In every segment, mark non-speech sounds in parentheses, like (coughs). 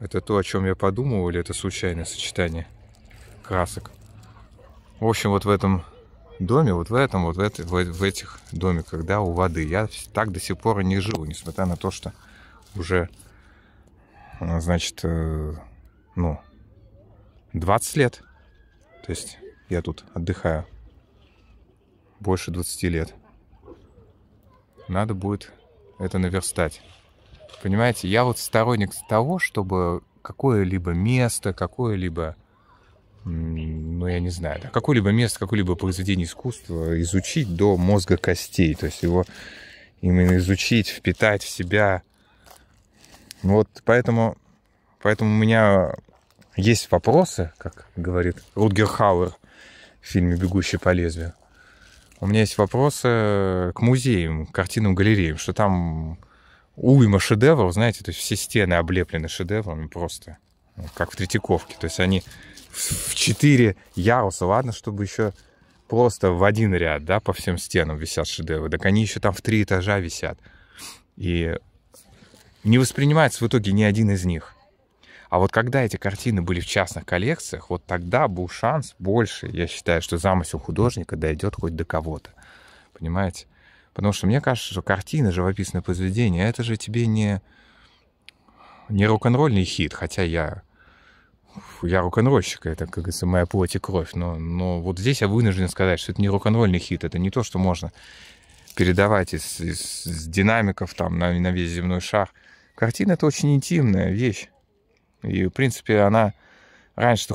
Это то, о чем я подумал, или это случайное сочетание красок? В общем, вот в этом доме, вот в этом, вот в, это, в, в этих домиках, да, у воды. Я так до сих пор и не живу, несмотря на то, что уже, э, значит, э, ну, 20 лет. То есть я тут отдыхаю больше 20 лет. Надо будет это наверстать. Понимаете, я вот сторонник того, чтобы какое-либо место, какое-либо, ну, я не знаю, да, какое-либо место, какое-либо произведение искусства изучить до мозга костей. То есть его именно изучить, впитать в себя. Ну вот поэтому, поэтому у меня есть вопросы, как говорит Рутгер Хауэр в фильме «Бегущий по лезвию». У меня есть вопросы к музеям, к картинам, галереям, что там уйма шедевров, знаете, то есть все стены облеплены шедеврами просто, ну, как в Третьяковке. То есть они в четыре яруса, ладно, чтобы еще просто в один ряд, да, по всем стенам висят шедевры, так они еще там в три этажа висят. И не воспринимается в итоге ни один из них. А вот когда эти картины были в частных коллекциях, вот тогда был шанс больше, я считаю, что замысел художника дойдет хоть до кого-то. Понимаете? Потому что мне кажется, что картина, живописное произведение, это же тебе не, не рок-н-ролльный хит, хотя я я рок-н-ролльщик, это, как говорится, моя плоть и кровь, но, но вот здесь я вынужден сказать, что это не рок-н-ролльный хит, это не то, что можно передавать из, из, из динамиков там на, на весь земной шар. Картина — это очень интимная вещь, и, в принципе, она... Раньше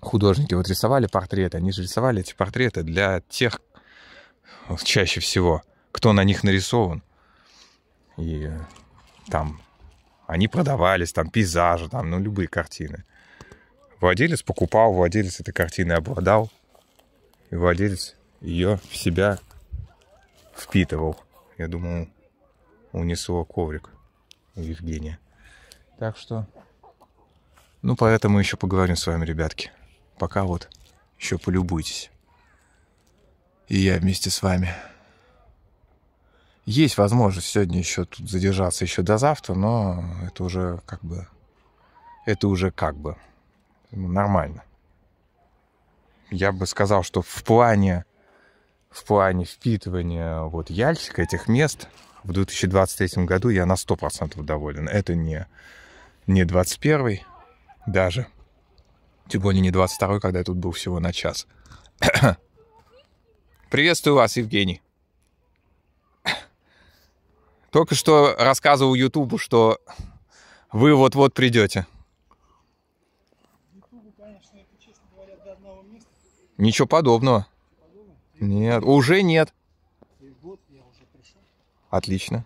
художники вот рисовали портреты, они же рисовали эти портреты для тех чаще всего — кто на них нарисован. И там они продавались, там пейзажи, там, ну, любые картины. Владелец покупал, владелец этой картины обладал, и владелец ее в себя впитывал. Я думаю, унесло коврик у Евгения. Так что, ну, поэтому еще поговорим с вами, ребятки. Пока вот, еще полюбуйтесь. И я вместе с вами. Есть возможность сегодня еще тут задержаться еще до завтра, но это уже как бы... Это уже как бы нормально. Я бы сказал, что в плане, в плане впитывания вот Яльсика, этих мест, в 2023 году я на 100% доволен. Это не, не 21 даже. Тем более не 22 когда я тут был всего на час. (coughs) Приветствую вас, Евгений. Только что рассказывал Ютубу, что вы вот-вот придете. Ютубу, конечно, это, честно говоря, до одного места. Ничего подобного. Подобно? Нет, уже нет. Отлично.